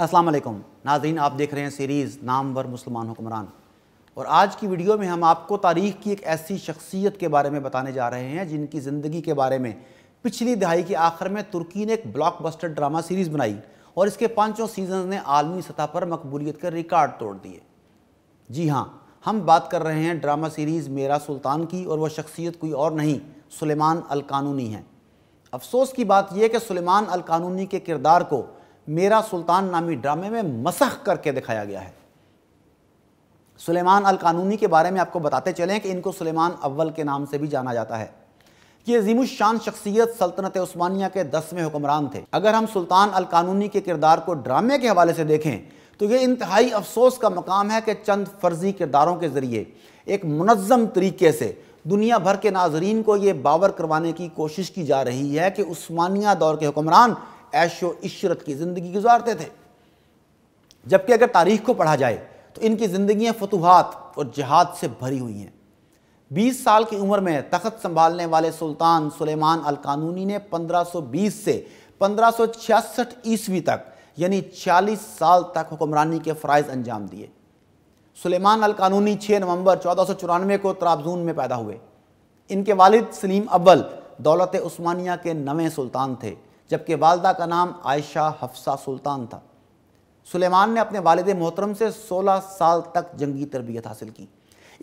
अस्सलाम वालेकुम नाजरीन आप देख रहे हैं सीरीज़ नामवर मुसलमान हुक्मरान और आज की वीडियो में हम आपको तारीख़ की एक ऐसी शख्सियत के बारे में बताने जा रहे हैं जिनकी ज़िंदगी के बारे में पिछली दहाई के आखिर में तुर्की ने एक ब्लॉकबस्टर ड्रामा सीरीज़ बनाई और इसके पाँचों सीजन ने आलमी सतह पर मकबूलीत के रिकॉर्ड तोड़ दिए जी हाँ हम बात कर रहे हैं ड्रामा सीरीज़ मेरा सुल्तान की और वह शख्सियत कोई और नहीं सुलेमान अलकानूनी है अफसोस की बात यह कि सुलेमान अल कानूनी के किरदार को मेरा सुल्तान नामी ड्रामे में मसख करके दिखाया गया है सुलेमान अल कानूनी के बारे में आपको बताते चलें कि इनको सुलेमान अव्वल के नाम से भी जाना जाता है ये अजीमुशान शख्सियत सल्तनत उस्मानिया के दसवें हुक्मरान थे अगर हम सुल्तान अल कानूनी के किरदार को ड्रामे के हवाले से देखें तो ये इंतहाई अफसोस का मकाम है कि चंद फर्जी किरदारों के ज़रिए एक मनज़म तरीके से दुनिया भर के नाजरीन को ये बावर करवाने की कोशिश की जा रही है कि उस्मानिया दौर के हुक्मरान ऐशो इशरत की ज़िंदगी गुजारते थे जबकि अगर तारीख को पढ़ा जाए तो इनकी ज़िंदियाँ फतूहत और जहाद से भरी हुई हैं बीस साल की उम्र में तख्त संभालने वाले सुल्तान सुलेमान अल कानूनी ने 1520 से 1566 ईस्वी तक यानी 40 साल तक हुक्मरानी के फ़रज़ अंजाम दिए सुलेमान अल कानूनी 6 नवंबर चौदह को त्राबजून में पैदा हुए इनके वालिद सलीम अव्वल दौलत उस्मानिया के नवें सुल्तान थे जबकि वालदा का नाम आयशा हफ्सा सुल्तान था सुलेमान ने अपने वालद मोहतरम से 16 साल तक जंगी तरबियत हासिल की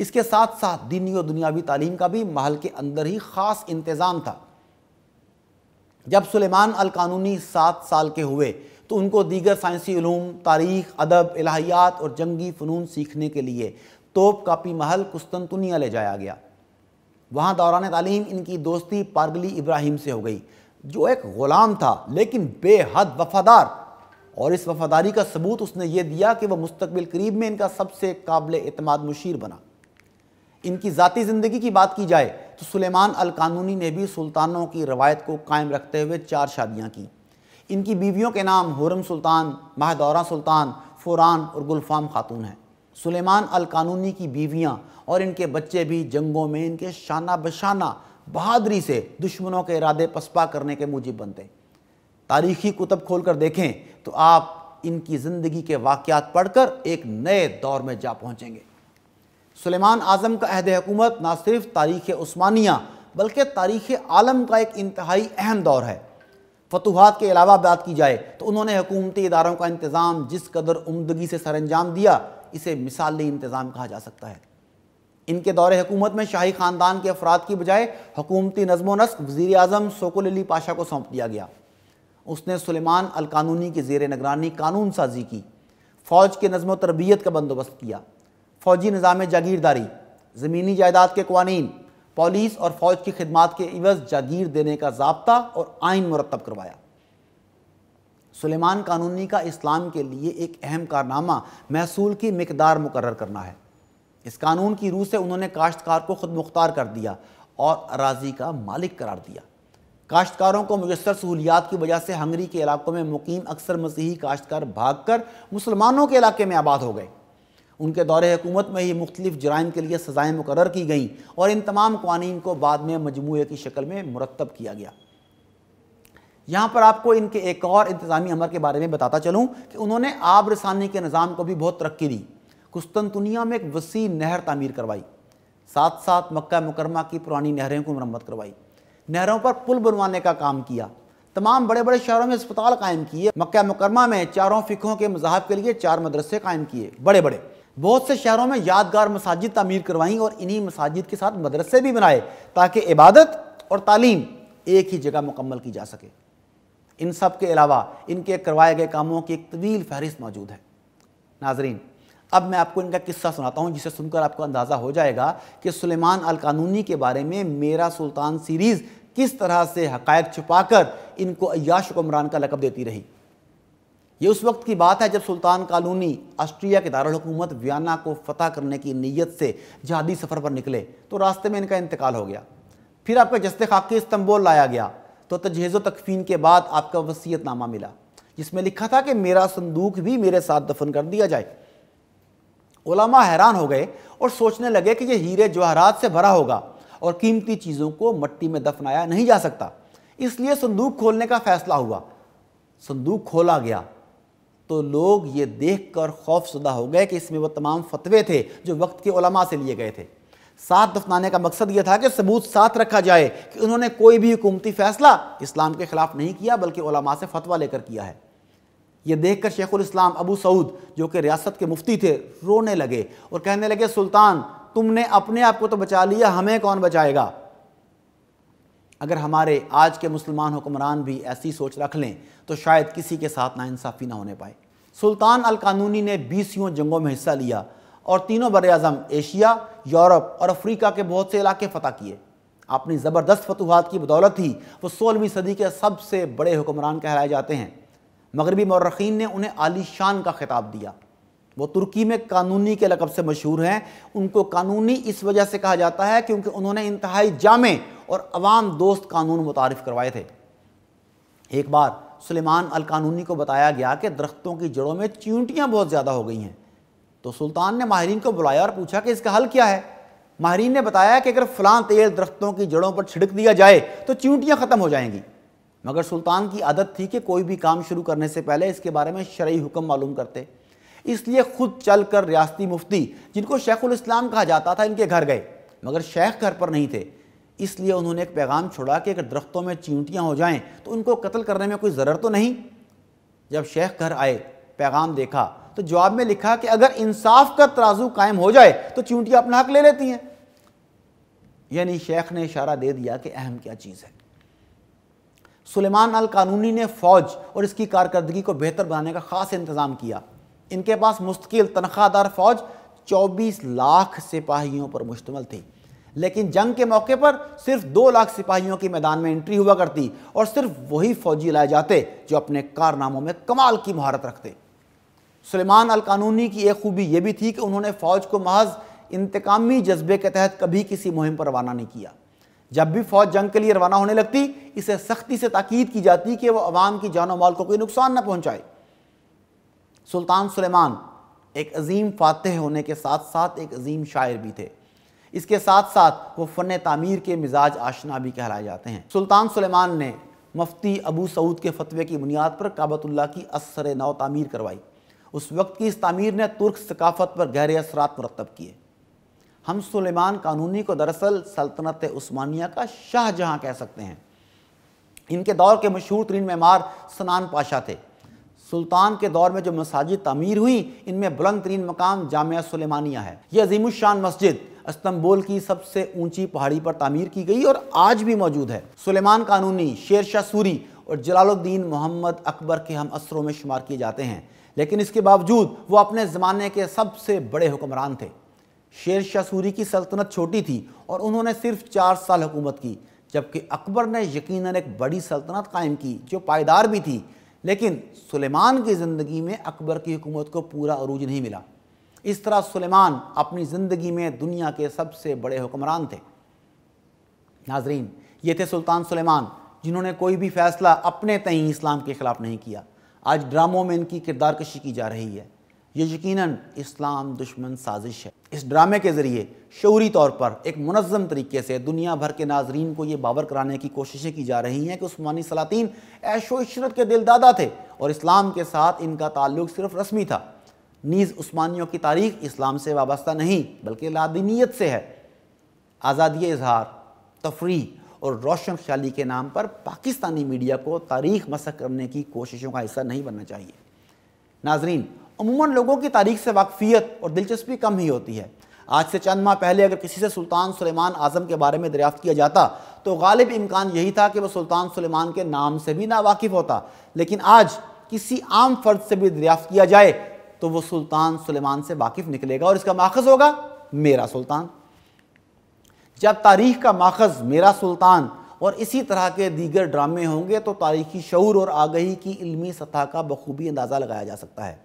इसके साथ साथ दीनी और दुनियावी तालीम का भी महल के अंदर ही ख़ास इंतज़ाम था जब सुलेमान अल कानूनी सात साल के हुए तो उनको दीगर साइंसी ूम तारीख अदब इलाहियात और जंगी फ़नून सीखने के लिए तोप कापी महल कुस्तनतुनिया ले जाया गया वहाँ दौरान तालीम इनकी दोस्ती पारगली इब्राहिम से हो गई जो एक ग़ुलाम था लेकिन बेहद वफादार और इस वफादारी का सबूत उसने ये दिया कि वह मुस्तबिल करीब में इनका सबसे काबिल अतमाद मुशीर बना इनकी ज़ाती ज़िंदगी की बात की जाए तो सुलेमान अल कानूनी ने भी सुल्तानों की रवायत को कायम रखते हुए चार शादियाँ की इनकी बीवियों के नाम हुरम सुल्तान माहदौरा सुल्तान फुरान और गुलफाम खातून हैं सुलेमान अल कानूनी की बीवियाँ और इनके बच्चे भी जंगों में इनके शाना बशाना बहादरी से दुश्मनों के इरादे पसपा करने के मूजिब बनते तारीखी कुतब खोल कर देखें तो आप इनकी ज़िंदगी के वाक़ात पढ़कर एक नए दौर में जा पहुँचेंगे सुलेमान आज़म का अहद हुकूमत ना सिर्फ तारीख़ उस्मानिया बल्कि तारीख़ आलम का एक इंतहाई अहम दौर है फतूहत के अलावा बात की जाए तो उन्होंने हकूमती इदारों का इंतज़ाम जिस कदर उमदगी से सर अंजाम दिया इसे मिसाली इंतज़ाम कहा जा सकता है इनके दौरे हुकूमत में शाही ख़ानदान के अफराद की बजाय हकूमती नजमो नस्क वज़ी अजम सोकुलली अली पाशा को सौंप दिया गया उसने सलेमान अलकानूनी की जेर निगरानी कानून साजी की फ़ौज के नजमो तरबियत का बंदोबस्त किया फ़ौजी निज़ाम जागीरदारी ज़मीनी जायदाद के कवानीन पुलिस और फौज की खिदमत के इवज जागीर देने का जबता और आइन मुरतब करवाया सुलेमान कानूनी का इस्लाम के लिए एक अहम कारनामा महसूल की मकदार मुकर करना है इस कानून की रूह से उन्होंने काश्तकार को खुद मुख्तार कर दिया और अराजी का मालिक करार दिया काश्तकारों को मुयसर सहूलियात की वजह से हंगरी के इलाकों में मुकीम अक्सर मसीही काश्तकार भाग कर मुसलमानों के इलाके में आबाद हो गए उनके दौर हुकूमत में ही मुख्तलिफ जराइम के लिए सज़ाएँ मुकर की गईं और इन तमाम कवानीन को बाद में मजमू की शक्ल में मुरतब किया गया यहाँ पर आपको इनके एक और इंतज़ामी अमर के बारे में बताता चलूँ कि उन्होंने आब रसानी के निज़ाम को भी बहुत तरक्की दी कुस्तनतुनिया में एक वसी नहर तमीर करवाई साथ साथ मक्का मुकरमा की पुरानी नहरें को मरम्मत करवाई नहरों पर पुल बनवाने का काम किया तमाम बड़े बड़े शहरों में अस्पताल कायम किए मक्का मुकरमा में चारों फ़िकों के मजाहब के लिए चार मदरसे कायम किए बड़े बड़े बहुत से शहरों में यादगार मसाजिद तमीर करवाई और इन्हीं मसाजिद के साथ मदरसे भी बनाए ताकि इबादत और तालीम एक ही जगह मुकम्मल की जा सके इन सब के अलावा इनके करवाए गए कामों की एक तवील फहरिस्त मौजूद है नाजरीन अब मैं आपको इनका किस्सा सुनाता हूँ जिसे सुनकर आपको अंदाज़ा हो जाएगा कि सुलेमान अल कानूनी के बारे में मेरा सुल्तान सीरीज़ किस तरह से हकायक कर इनको अयाश कुमरान का लकब देती रही ये उस वक्त की बात है जब सुल्तान कानूनी ऑस्ट्रिया के दारकूमत वियना को फतह करने की नीयत से जहादी सफ़र पर निकले तो रास्ते में इनका इंतकाल हो गया फिर आपका जस्ते खाक इस्तंबोल लाया गया तो तजहेज़ तकफीन के बाद आपका वसीयतनामा मिला जिसमें लिखा था कि मेरा संदूक भी मेरे साथ दफन कर दिया जाए ओलामा हैरान हो गए और सोचने लगे कि यह हीरे जवाहरात से भरा होगा और कीमती चीज़ों को मट्टी में दफनाया नहीं जा सकता इसलिए संदूक खोलने का फैसला हुआ संदूक खोला गया तो लोग ये देख कर खौफशुदा हो गए कि इसमें वो तमाम फतवे थे जो वक्त के ओलमा से लिए गए थे साथ दफनाने का मकसद ये था कि सबूत साथ रखा जाए कि उन्होंने कोई भी हुकूमती फैसला इस्लाम के ख़िलाफ़ नहीं किया बल्कि ओलमा से फतवा लेकर किया है ये देखकर शेखुल इस्लाम अबू सऊद जो कि रियासत के मुफ्ती थे रोने लगे और कहने लगे सुल्तान तुमने अपने आप को तो बचा लिया हमें कौन बचाएगा अगर हमारे आज के मुसलमान हुक्मरान भी ऐसी सोच रख लें तो शायद किसी के साथ नाानसाफ़ी ना होने पाए सुल्तान अल कानूनी ने बीसियों जंगों में हिस्सा लिया और तीनों बर अज़म एशिया यूरोप और अफ्रीका के बहुत से इलाके फ़तह किए अपनी ज़बरदस्त फतूहत की बदौलत ही वो सोलहवीं सदी के सबसे बड़े हुक्मरान कहलाए जाते हैं मगरबी मौरखीन ने उन्हें आली शान का खिताब दिया वो तुर्की में कानूनी के लकब से मशहूर हैं उनको कानूनी इस वजह से कहा जाता है क्योंकि उन्होंने इंतहाई जामे और अवाम दोस्त कानून मुतारफ़ करवाए थे एक बार सुलेमान अल कानूनी को बताया गया कि दरख्तों की जड़ों में चींटियाँ बहुत ज़्यादा हो गई हैं तो सुल्तान ने माहरीन को बुलाया और पूछा कि इसका हल क्या है माहरीन ने बताया कि अगर फलां तेल दरख्तों की जड़ों पर छिड़क दिया जाए तो चींटियाँ ख़त्म हो जाएंगी मगर सुल्तान की आदत थी कि कोई भी काम शुरू करने से पहले इसके बारे में शर्य हुक्म मालूम करते इसलिए खुद चल कर रियासती मुफ्ती जिनको शेख इस्लाम कहा जाता था इनके घर गए मगर शेख घर पर नहीं थे इसलिए उन्होंने एक पैगाम छोड़ा कि अगर दरख्तों में चींटियाँ हो जाएँ तो उनको कत्ल करने में कोई ज़रूर तो नहीं जब शेख घर आए पैगाम देखा तो जवाब में लिखा कि अगर इंसाफ का तराजू कायम हो जाए तो चींटियाँ अपना हक ले लेती हैं यानी शेख ने इशारा दे दिया कि अहम क्या चीज़ है सुलेमान अल कानूनी ने फ़ौज और इसकी कारकर्दगी को बेहतर बनाने का ख़ास इंतज़ाम किया इनके पास मुस्तकिल तनख्वाहदार फ़ौज चौबीस लाख सिपाहियों पर मुश्तमल थी लेकिन जंग के मौके पर सिर्फ दो लाख सिपाहियों की मैदान में एंट्री हुआ करती और सिर्फ वही फौजी लाए जाते जो अपने कारनामों में कमाल की महारत रखते सलेमान अल कानूनी की एक खूबी यह भी थी कि उन्होंने फौज को महज इंतकामी जज्बे के तहत कभी किसी मुहिम पर रवाना नहीं किया जब भी फौज जंग के लिए रवाना होने लगती इसे सख्ती से ताकीद की जाती कि वह अवाम की जानो माल को कोई नुकसान न पहुंचाए सुल्तान सुलेमान एक अजीम फातह होने के साथ साथ एक अजीम शायर भी थे इसके साथ साथ वो फ़न तामीर के मिजाज आशना भी कहलाए जाते हैं सुल्तान सुलेमान ने मुफ्ती अबू सऊद के फतवे की बुनियाद पर काबतुल्ला की असर नौ तामीर करवाई उस वक्त की इस तामीर ने तुर्क सकाफत पर गहरे असरात मरतब किए हम सुलेमान कानूनी को दरअसल सल्तनत उस्मानिया का शाहजहाँ कह सकते हैं इनके दौर के मशहूर तरीन मैमार सनान पाशा थे सुल्तान के दौर में जो मसाजिद तमीर हुई इनमें बुलंद तरीन मकाम जाम सुलेमानिया है यह अजीमुशान मस्जिद अस्तंबोल की सबसे ऊंची पहाड़ी पर तामीर की गई और आज भी मौजूद है सुलेमान कानूनी शेर शाह सूरी और जलालुद्दीन मोहम्मद अकबर के हम असरों में शुमार किए जाते हैं लेकिन इसके बावजूद वो अपने ज़माने के सबसे बड़े हुक्मरान थे शेर शाह सूरी की सल्तनत छोटी थी और उन्होंने सिर्फ चार साल हुकूमत की जबकि अकबर ने यकीनन एक बड़ी सल्तनत कायम की जो पायदार भी थी लेकिन सुलेमान की ज़िंदगी में अकबर की हुकूमत को पूरा अरूज नहीं मिला इस तरह सुलेमान अपनी ज़िंदगी में दुनिया के सबसे बड़े हुक्मरान थे नाजरीन ये थे सुल्तान सुलेमान जिन्होंने कोई भी फैसला अपने तई इस्लाम के ख़िलाफ़ नहीं किया आज ड्रामों में इनकी किरदार कशी की जा रही है ये यकीनन इस्लाम दुश्मन साजिश है इस ड्रामे के ज़रिए शौरी तौर पर एक मनज़म तरीके से दुनिया भर के नाजरीन को ये बाबर कराने की कोशिशें की जा रही हैं कि उस्मानी सलातीन ऐशो इशरत के दिलदादा थे और इस्लाम के साथ इनका ताल्लुक सिर्फ रस्मी था नीज़ उस्मानियों की तारीख इस्लाम से वाबस्ता नहीं बल्कि लादिनियत से है आज़ादी इजहार तफरी और रोशन शाली के नाम पर पाकिस्तानी मीडिया को तारीख मसक करने की कोशिशों का हिस्सा नहीं बनना चाहिए नाजरीन अमूमन लोगों की तारीख से वाकफियत और दिलचस्पी कम ही होती है आज से चंद माह पहले अगर किसी से सुल्तान सुलेमान आज़म के बारे में दरियाफ़्त किया जाता तो गालिब इम्कान यही था कि वह सुल्तान सुलेमान के नाम से भी नावाकिफ होता लेकिन आज किसी आम फर्द से भी दरियाफ़त किया जाए तो वो सुल्तान सुलेमान से वाकिफ निकलेगा और इसका माखज होगा मेरा सुल्तान जब तारीख का माखज मेरा सुल्तान और इसी तरह के दीगर ड्रामे होंगे तो तारीखी शौर और आगही की इलमी सतह का बखूबी अंदाज़ा लगाया जा सकता है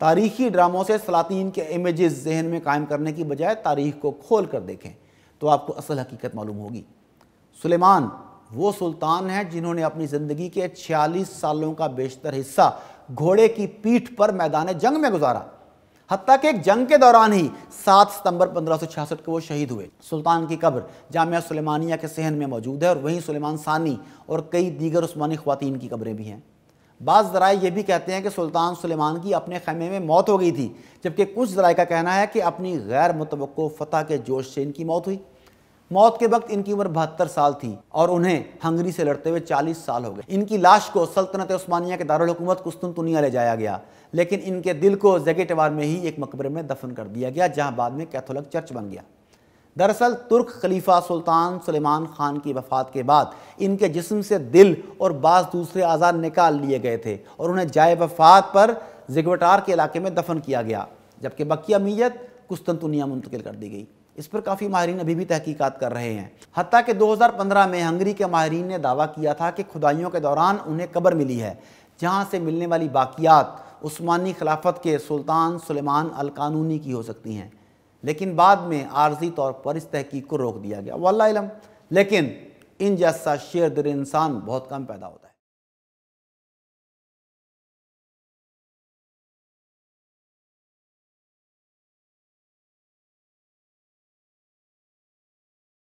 तारीखी ड्रामों से सलातीन के इमेज जहन में कायम करने की बजाय तारीख को खोल कर देखें तो आपको असल हकीकत मालूम होगी सुलेमान वो सुल्तान हैं जिन्होंने अपनी ज़िंदगी के 46 सालों का बेशतर हिस्सा घोड़े की पीठ पर मैदान जंग में गुजारा हत्या के एक जंग के दौरान ही 7 सितंबर 1566 को वो शहीद हुए सुल्तान की कब्र जामिया सुलेमानिया के सहन में मौजूद है और वहीं सुलेमान सानी और कई दीगर उस्मानी खुवान की कब्रें भी हैं बाज़ जराए ये भी कहते हैं कि सुल्तान सुलेमान की अपने खैमे में मौत हो गई थी जबकि कुछ जराए का कहना है कि अपनी गैर मुतव फ़तह के जोश से इनकी मौत हुई मौत के वक्त इनकी उम्र बहत्तर साल थी और उन्हें हंगरी से लड़ते हुए चालीस साल हो गए इनकी लाश को सल्तनत उस्मानिया के दारकूमत कुस्तुनतुनिया ले जाया गया लेकिन इनके दिल को जगेटवार में ही एक मकबरे में दफन कर दिया गया जहां बाद में कैथोलिक चर्च बन गया दरअसल तुर्क खलीफा सुल्तान सलेमान खान की वफात के बाद इनके जिसम से दिल और बास दूसरे आज़ाद निकाल लिए गए थे और उन्हें जाए वफात पर जिगवटार के इलाके में दफन किया गया जबकि बकिया मीयत कुस्तनतुनिया मुंतकिल कर दी गई इस पर काफ़ी माहरीन अभी भी तहकीकात कर रहे हैं हती कि 2015 में हंगरी के माहरीन ने दावा किया था कि खुदाइयों के दौरान उन्हें कब्र मिली है जहाँ से मिलने वाली बाकियात उस्मानी खिलाफत के सुल्तान सुलेमान अल कानूनी की हो सकती हैं लेकिन बाद में आर्जी तौर पर इस तहकीक को रोक दिया गया वल्लम लेकिन इन जैसा शेर दर इंसान बहुत कम पैदा होता